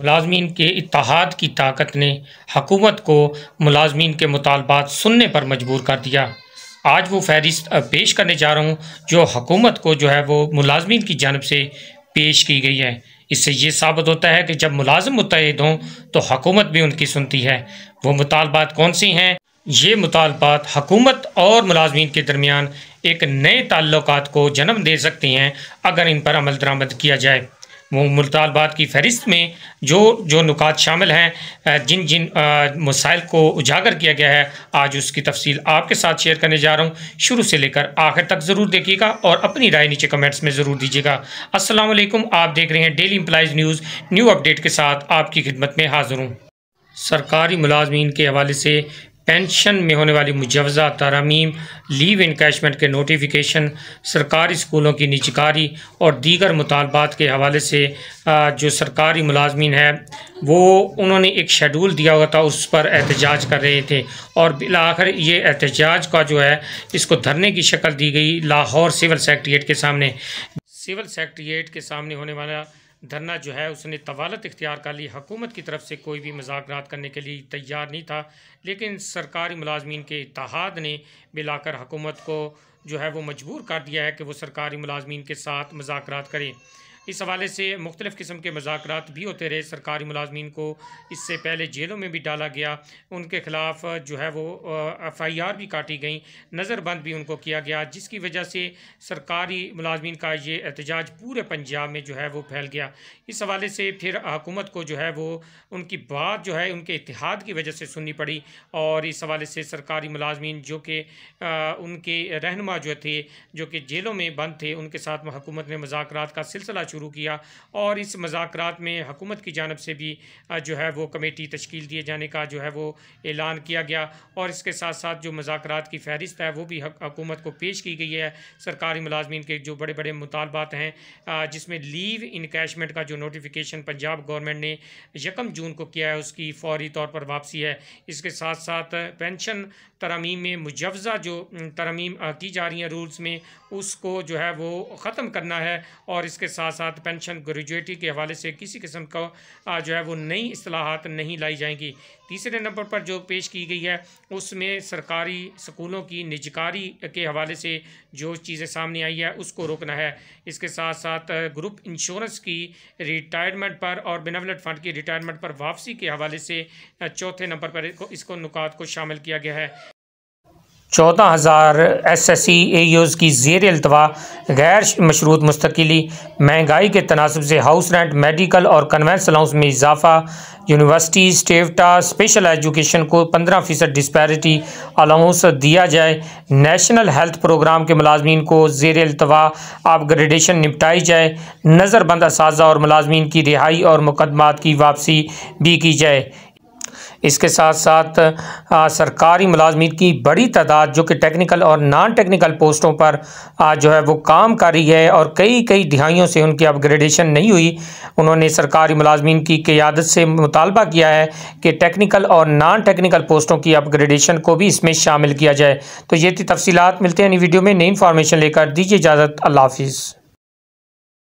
मुलाजमीन के इतिहाद की ताकत ने हकूमत को मुलाजमीन के मुतालबात सुनने पर मजबूर कर दिया आज वो फहरिस्त पेश करने जा रहा हूँ जो हकूमत को जो है वो मुलाजमीन की जानब से पेश की गई है इससे ये साबित होता है कि जब मुलाजम मुतहद हों तो हकूमत भी उनकी सुनती है वो मुतालबात कौन सी हैं ये मुतालबात हकूमत और मुलाजमीन के दरमियान एक नए ताल्लुक को जन्म दे सकती हैं अगर इन पर अमल दरामद किया जाए मुतालबात की फहरिस्त में जो जो नुकात शामिल हैं जिन जिन मसाइल को उजागर किया गया है आज उसकी तफसील आपके साथ शेयर करने जा रहा हूँ शुरू से लेकर आखिर तक ज़रूर देखिएगा और अपनी राय नीचे कमेंट्स में ज़रूर दीजिएगा असल आप देख रहे हैं daily employees news new update के साथ आपकी खिदमत में हाजिर हूँ सरकारी मुलाजमीन के हवाले से पेंशन में होने वाली मुजवज़ा तरामीम लीव इनकैशमेंट के नोटिफिकेशन सरकारी स्कूलों की निजकारी और दीगर मुतालबात के हवाले से जो सरकारी मुलाजमीन है वो उन्होंने एक शेडूल दिया हुआ था उस पर एहतजाज कर रहे थे और बिलाखिर ये एहतजाज का जो है इसको धरने की शक्ल दी गई लाहौर सिविल सेक्रट्रिएट के सामने सिविल सेक्रट्रिएट के सामने होने वाला धरना जो है उसने तवालत इख्तियार कर ली हकूमत की तरफ से कोई भी मजाक करने के लिए तैयार नहीं था लेकिन सरकारी मुलाजमीन के इतिहाद ने मिलाकर हकूमत को जो है वो मजबूर कर दिया है कि वो सरकारी मुलाजमीन के साथ मजाक करें इस हवाले से मुख्तलिफ़ किस्म के मजाक भी होते रहे सरकारी मुलाजमीन को इससे पहले जेलों में भी डाला गया उनके ख़िलाफ़ जो है वो एफ़ आई आर भी काटी गई नज़रबंद भी उनको किया गया जिसकी वजह से सरकारी मुलाजमीन का ये एहतजाज पूरे पंजाब में जो है वो फैल गया इस हवाले से फिर हकूमत को जो है वो उनकी बात जो है उनके इतिहाद की वजह से सुननी पड़ी और इस हवाले से सरकारी मुलाजमीन जो कि उनके रहनमा जो थे जो कि जेलों में बंद थे उनके साथ हुकूमत ने मजाक का सिलसिला शुरू किया और इस मजाक में हकूमत की जानब से भी जो है वो कमेटी तश्कील दिए जाने का जो है वो ऐलान किया गया और इसके साथ साथ जो मजाक की फहरिस्त है वो भी हकूमत को पेश की गई है सरकारी मुलाजमीन के जो बड़े बड़े मुतालबात हैं जिसमें लीव इनकेशमेंट का जो नोटिफिकेशन पंजाब गवर्नमेंट ने यकम जून को किया है उसकी फौरी तौर पर वापसी है इसके साथ साथ पेंशन तरमीम में मुजवज़ा जो तरमीम की जा रही हैं रूल्स में उसको जो है वो ख़त्म करना है और इसके साथ साथ साथ पेंशन ग्रेजुएटी के हवाले से किसी किस्म का जो है वो नई असलाहत नहीं लाई जाएंगी तीसरे नंबर पर जो पेश की गई है उसमें सरकारी स्कूलों की निजकारी के हवाले से जो चीज़ें सामने आई है उसको रोकना है इसके साथ साथ ग्रुप इंश्योरेंस की रिटायरमेंट पर और बिनावलट फंड की रिटायरमेंट पर वापसी के हवाले से चौथे नंबर पर इसको नुकात को शामिल किया गया है चौदह हज़ार एस एस सी ए यूज़ की जेर अल्तवा गैर मशरूत मुस्तकिली महंगाई के तनासब से हाउस रेंट मेडिकल और कन्वेंस अलाउंस में इजाफा यूनिवर्सिटी स्टेवटा स्पेशल एजुकेशन को पंद्रह फ़ीसद डिस्पैरिटी अलाउंस दिया जाए नेशनल हेल्थ प्रोग्राम के मुलाजमीन को जेर अल्तवा अपग्रेडेशन निपटाई जाए नज़रबंद इस और मुलाजमीन की रिहाई और मुकदमात की वापसी भी की जाए इसके साथ साथ आ, सरकारी मुलाजमीन की बड़ी तादाद जो कि टेक्निकल और नॉन टेक्निकल पोस्टों पर आ, जो है वो काम कर रही है और कई कई दिहाइयों से उनकी अपग्रेडेशन नहीं हुई उन्होंने सरकारी मुलाजमीन की क़्यादत से मुतालबा किया है कि टेक्निकल और नॉन टेक्निकल पोस्टों की अपग्रेडेशन को भी इसमें शामिल किया जाए तो ये थी तफसीत मिलते हैं वीडियो में नई इन्फॉर्मेशन लेकर दीजिए इजाज़त अल्लाह हाफिज़